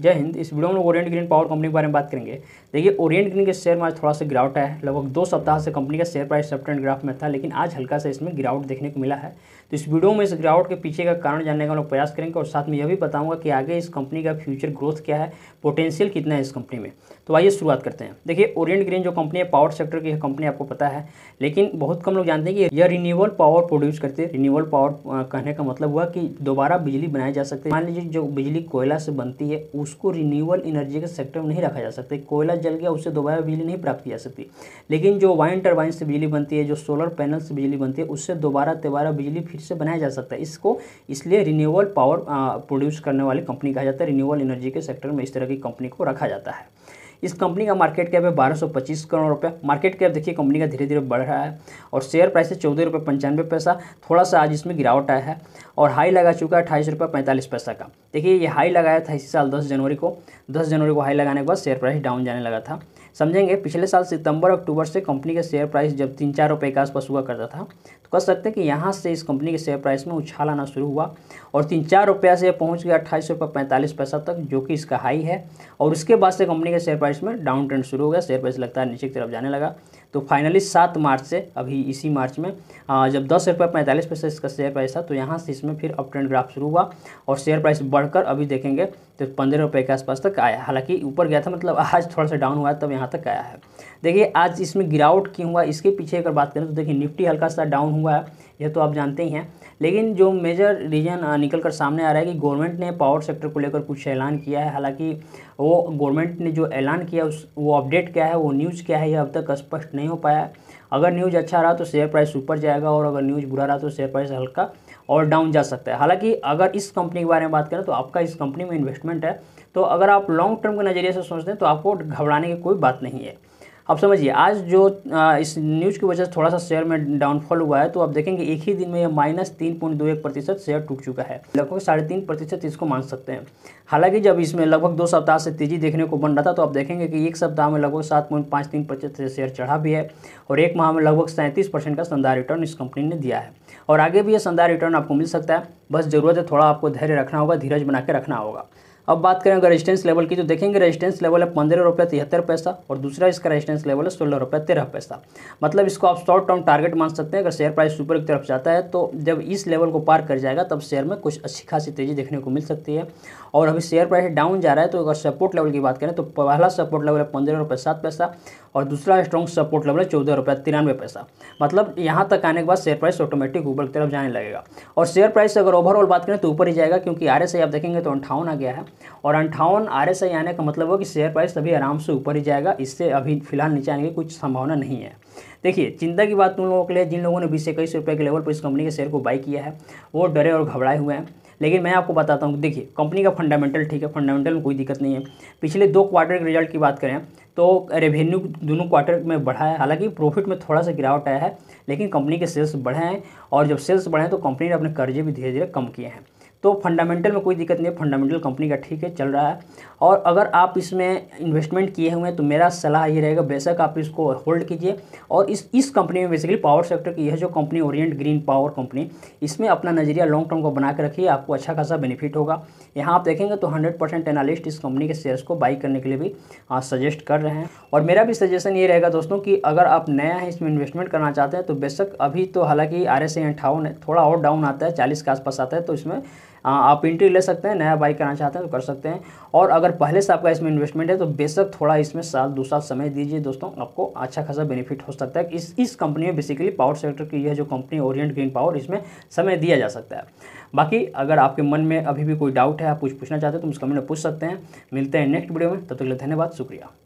जय हिंद इस वीडियो में लोग ओरियंट ग्रीन पावर कंपनी के बारे में बात करेंगे देखिए ओरियंट ग्रीन के शेयर में आज थोड़ा सा गिरावट है लगभग दो सप्ताह से कंपनी का शेयर प्राइस सेप्टेंड ग्राफ में था लेकिन आज हल्का सा इसमें गिरावट देखने को मिला है तो इस वीडियो में इस गिरावट के पीछे का कारण जानने का लोग प्रयास करेंगे और साथ में यह भी बताऊंगा कि आगे इस कंपनी का फ्यूचर ग्रोथ क्या है पोटेंशियल कितना है इस कंपनी में तो आइए शुरुआत करते हैं देखिए ओरियंट ग्रीन जो कंपनी है पावर सेक्टर की कंपनी आपको पता है लेकिन बहुत कम लोग जानते हैं कि यह रिन्यूएबल पावर प्रोड्यूस करते हैं रिन्यूएबल पावर कहने का मतलब हुआ कि दोबारा बिजली बनाई जा सकती है मान लीजिए जो बिजली कोयला से बनती है उसको रिन्यूअबल एनर्जी के सेक्टर में नहीं रखा जा सकता कोयला जल गया उससे दोबारा बिजली नहीं प्राप्त की जा सकती लेकिन जो वाइन टर्बाइन से बिजली बनती है जो सोलर पैनल से बिजली बनती है उससे दोबारा दोबारा बिजली फिर से बनाया जा सकता है इसको इसलिए रिन्यूअबल पावर प्रोड्यूस करने वाली कंपनी कहा जाता है रिन्यूअबल एनर्जी के सेक्टर में इस तरह की कंपनी को रखा जाता है इस कंपनी का मार्केट कैप है बारह सौ पच्चीस करोड़ रुपये मार्केट कैप देखिए कंपनी का धीरे धीरे बढ़ रहा है और शेयर प्राइस है चौदह रुपये पंचानवे पैसा थोड़ा सा आज इसमें गिरावट आया है और हाई लगा चुका है अठाईस रुपये पैंतालीस पैसा का देखिए ये हाई लगाया था इसी साल दस जनवरी को दस जनवरी को हाई लगाने के बाद शेयर प्राइस डाउन जाने लगा था समझेंगे पिछले साल सितंबर अक्टूबर से कंपनी के शेयर प्राइस जब तीन चार रुपये के आसपास हुआ करता था तो कह सकते हैं कि यहाँ से इस कंपनी के शेयर प्राइस में उछाल आना शुरू हुआ और तीन चार रुपया से पहुँच गया अट्ठाईस रुपये पैंतालीस पैसा तक जो कि इसका हाई है और उसके बाद से कंपनी के शेयर प्राइस में डाउन ट्रेंड शुरू हो गया शेयर प्राइस लगता है नीचे की तरफ जाने लगा तो फाइनली सात मार्च से अभी इसी मार्च में जब दस रुपये पैंतालीस पैसे इसका शेयर प्राइस था तो यहाँ से इसमें फिर अप ट्रेंड ग्राफ शुरू हुआ और शेयर प्राइस बढ़कर अभी देखेंगे तो पंद्रह रुपये के आसपास तक आया हालांकि ऊपर गया था मतलब आज थोड़ा सा डाउन हुआ तब यहाँ तक आया है देखिए आज इसमें गिरावट क्यों हुआ इसके पीछे अगर बात करें तो देखिए निफ्टी हल्का सा डाउन हुआ है यह तो आप जानते ही हैं लेकिन जो मेजर रीजन निकल कर सामने आ रहा है कि गवर्नमेंट ने पावर सेक्टर को लेकर कुछ ऐलान किया है हालांकि वो गवर्नमेंट ने जो ऐलान किया उस वो अपडेट क्या है वो न्यूज़ क्या है यह अब तक स्पष्ट नहीं हो पाया अगर न्यूज़ अच्छा रहा तो शेयर प्राइस ऊपर जाएगा और अगर न्यूज़ बुरा रहा तो शेयर प्राइस हल्का और डाउन जा सकता है हालांकि अगर इस कंपनी के बारे में बात करें तो आपका इस कंपनी में इन्वेस्टमेंट है तो अगर आप लॉन्ग टर्म के नज़रिए से सोचते हैं तो आपको घबराने की कोई बात नहीं है अब समझिए आज जो इस न्यूज़ की वजह से थोड़ा सा शेयर में डाउनफॉल हुआ है तो आप देखेंगे एक ही दिन में यह माइनस तीन पॉइंट दो एक प्रतिशत शेयर टूट चुका है लगभग साढ़े तीन प्रतिशत इसको मान सकते हैं हालांकि जब इसमें लगभग दो सप्ताह से तेजी देखने को बन रहा था तो आप देखेंगे कि एक सप्ताह में लगभग सात पॉइंट पाँच तीन प्रतिशत शेयर चढ़ा भी है और एक माह में लगभग सैंतीस परसेंट का शानदार रिटर्न इस कंपनी ने दिया है और आगे भी यह शानदार रिटर्न आपको मिल सकता है बस ज़रूरत है थोड़ा आपको धैर्य रखना होगा धीरज बना के रखना होगा अब बात करें अगर रेजिस्टेंस लेवल की तो देखेंगे रेजिस्टेंस लेवल है पंद्रह रुपये तिहत्तर पैसा और दूसरा इसका रेजिस्टेंस लेवल है सोलह रुपये तेरह पैसा मतलब इसको आप शॉर्ट टर्म टारगेट मान सकते हैं अगर शेयर प्राइस ऊपर की तरफ जाता है तो जब इस लेवल को पार कर जाएगा तब शेयर में कुछ अच्छी खासी तेज़ी देखने को मिल सकती है और अभी शेयर प्राइस डाउन जा रहा है तो अगर सपोर्ट लेवल की बात करें तो पहला सपोर्ट लेवल है पंद्रह रुपये सात पैसा और दूसरा स्ट्रॉन्ग सपोर्ट लेवल है चौदह रुपये तिरानवे पैसा मतलब यहाँ तक आने के बाद शेयर प्राइस ऑटोमेटिक ऊपर की तरफ जाने लगेगा और शेयर प्राइस अगर ओवरऑल बात करें तो ऊपर ही जाएगा क्योंकि आर एस आप देखेंगे तो अंठावन आ गया है और अंठावन आर एस आई आने का मतलब हो कि शेयर प्राइस अभी आराम से ऊपर ही जाएगा इससे अभी फिलहाल नीचे आने की कुछ संभावना नहीं है देखिए चिंता की बात उन लोगों के लिए जिन लोगों ने बीस से इक्कीस रुपये के लेवल पर इस कंपनी के शेयर को बाई किया है वो डरे और घबराए हुए हैं लेकिन मैं आपको बताता हूँ देखिए कंपनी का फंडामेंटल ठीक है फंडामेंटल में कोई दिक्कत नहीं है पिछले दो क्वार्टर के रिजल्ट की बात करें तो रेवेन्यू दोनों क्वार्टर में बढ़ा है हालांकि प्रॉफिट में थोड़ा सा गिरावट आया है लेकिन कंपनी के सेल्स बढ़े हैं और जब सेल्स बढ़े हैं तो कंपनी ने अपने कर्जे भी धीरे धीरे कम किए हैं तो फंडामेंटल में कोई दिक्कत नहीं है फंडामेंटल कंपनी का ठीक है चल रहा है और अगर आप इसमें इन्वेस्टमेंट किए हुए हैं तो मेरा सलाह ये रहेगा बेशक आप इसको होल्ड कीजिए और इस इस कंपनी में बेसिकली पावर सेक्टर की यह जो company orient green power company इसमें अपना नज़रिया लॉन्ग टर्म को बना के रखिए आपको अच्छा खासा बेनिफिट होगा यहाँ आप देखेंगे तो हंड्रेड परसेंट एनालिस्ट इस कंपनी के शेयर्स को बाई करने के लिए भी सजेस्ट कर रहे हैं और मेरा भी सजेशन ये रहेगा दोस्तों कि अगर आप नया है इसमें इन्वेस्टमेंट करना चाहते हैं तो बेशक अभी तो हालांकि आर एस थोड़ा और डाउन आता है चालीस के आसपास आता है तो इसमें हाँ, आप इंट्री ले सकते हैं नया बाइक करना चाहते हैं तो कर सकते हैं और अगर पहले से आपका इसमें इन्वेस्टमेंट है तो बेशक थोड़ा इसमें साल दो साल समय दीजिए दोस्तों आपको अच्छा खासा बेनिफिट हो सकता है इस इस कंपनी में बेसिकली पावर सेक्टर की यह जो कंपनी ओरियंट ग्रीन पावर इसमें समय दिया जा सकता है बाकी अगर आपके मन में अभी भी कोई डाउट है आप कुछ पूछना चाहते हो तो उस कमेंट में पूछ सकते हैं मिलते हैं नेक्स्ट वीडियो में तब तक के लिए धन्यवाद शुक्रिया